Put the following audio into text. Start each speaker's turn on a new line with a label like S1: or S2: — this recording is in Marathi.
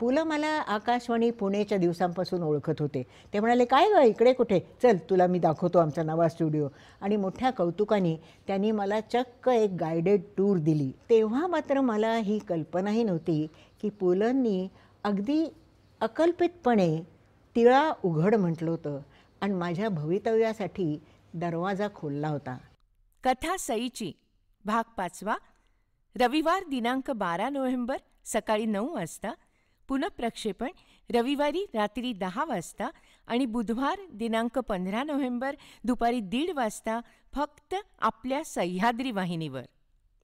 S1: पुलं मला आकाशवाणी पुणेच्या दिवसांपासून ओळखत होते ते म्हणाले काय गं इकडे कुठे चल तुला मी दाखवतो आमचा नवा स्टुडिओ आणि मोठ्या कौतुकाने त्यांनी मला चक्क एक गायडेड टूर दिली तेव्हा मात्र मला ही कल्पनाही नव्हती की पुलंनी अगदी अकल्पितपणे तिळा उघड म्हटलं होतं आणि माझ्या भवितव्यासाठी दरवाजा खोलला होता कथा
S2: सईची भाग पाचवा रविवार दिनांक बारा नोव्हेंबर सकाळी नऊ वाजता पुनःप्रक्षेपण रविवारी रात्री दहा वाजता आणि बुधवार दिनांक पंधरा नोव्हेंबर दुपारी दीड वाजता फक्त आपल्या सह्याद्री वाहिनीवर